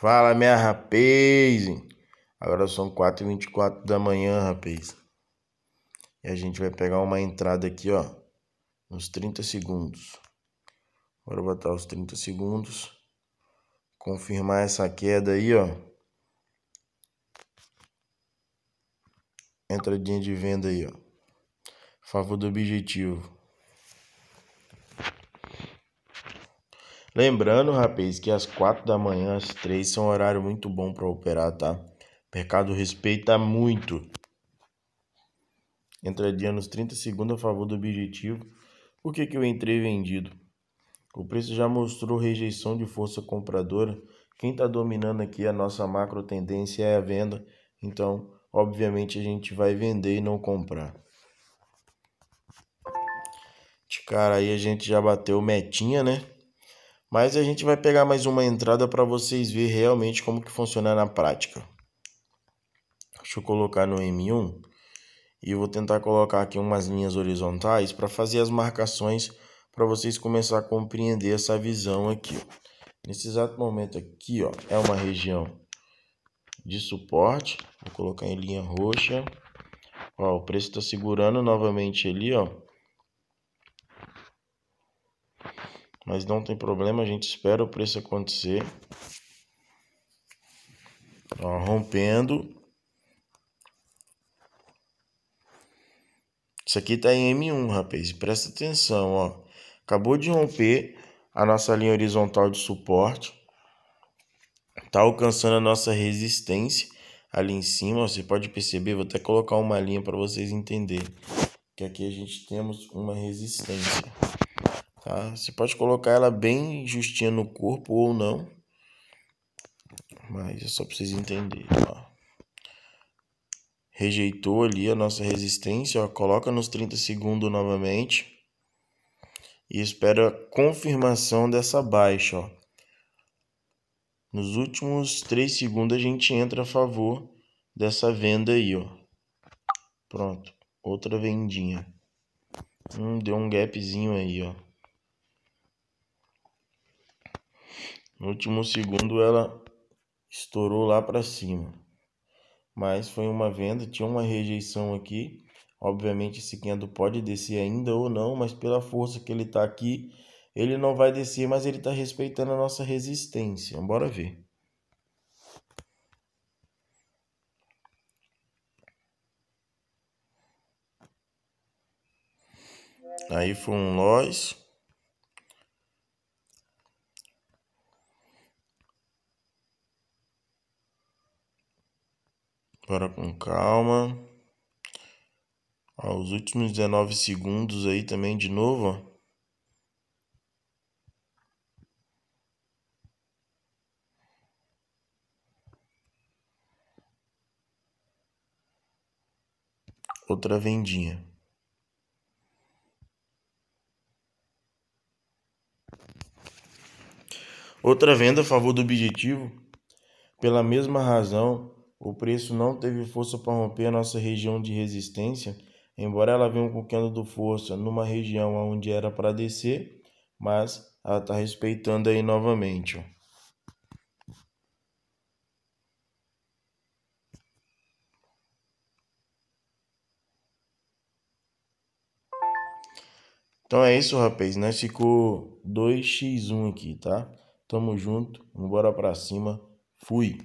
Fala, minha rapaz. Agora são 4h24 da manhã, rapaz. E a gente vai pegar uma entrada aqui, ó. Uns 30 segundos. Bora botar os 30 segundos. Confirmar essa queda aí, ó. Entradinha de venda aí, ó. Favor do objetivo. Lembrando, rapaz, que às quatro da manhã, às três, são é um horário muito bom para operar, tá? O mercado respeita muito. Entradinha nos 30 segundos a favor do objetivo. Por que, que eu entrei vendido? O preço já mostrou rejeição de força compradora. Quem está dominando aqui a nossa macro tendência é a venda. Então, obviamente, a gente vai vender e não comprar. De cara aí a gente já bateu metinha, né? Mas a gente vai pegar mais uma entrada para vocês ver realmente como que funciona na prática. Deixa eu colocar no M1 e vou tentar colocar aqui umas linhas horizontais para fazer as marcações para vocês começar a compreender essa visão aqui. Nesse exato momento aqui, ó, é uma região de suporte. Vou colocar em linha roxa. Ó, o preço está segurando novamente ali, ó Mas não tem problema, a gente espera o preço acontecer. Ó, rompendo. Isso aqui tá em M1, rapaz. Presta atenção, ó. Acabou de romper a nossa linha horizontal de suporte. Tá alcançando a nossa resistência ali em cima. você pode perceber, vou até colocar uma linha para vocês entenderem. Que aqui a gente temos uma resistência. Tá? Você pode colocar ela bem justinha no corpo ou não. Mas é só para vocês entenderem, ó. Rejeitou ali a nossa resistência, ó. Coloca nos 30 segundos novamente. E espera a confirmação dessa baixa, ó. Nos últimos 3 segundos a gente entra a favor dessa venda aí, ó. Pronto. Outra vendinha. Hum, deu um gapzinho aí, ó. No último segundo ela estourou lá para cima. Mas foi uma venda, tinha uma rejeição aqui. Obviamente esse candle pode descer ainda ou não, mas pela força que ele está aqui, ele não vai descer, mas ele está respeitando a nossa resistência. Bora ver. Aí foi um loss. Agora com calma. Ó, os últimos 19 segundos aí também de novo, Outra vendinha. Outra venda a favor do objetivo, pela mesma razão o preço não teve força para romper a nossa região de resistência, embora ela venha do força numa região onde era para descer, mas ela está respeitando aí novamente. Ó. Então é isso, rapaz. Nós ficou 2x1 aqui, tá? Tamo junto, vamos pra cima. Fui.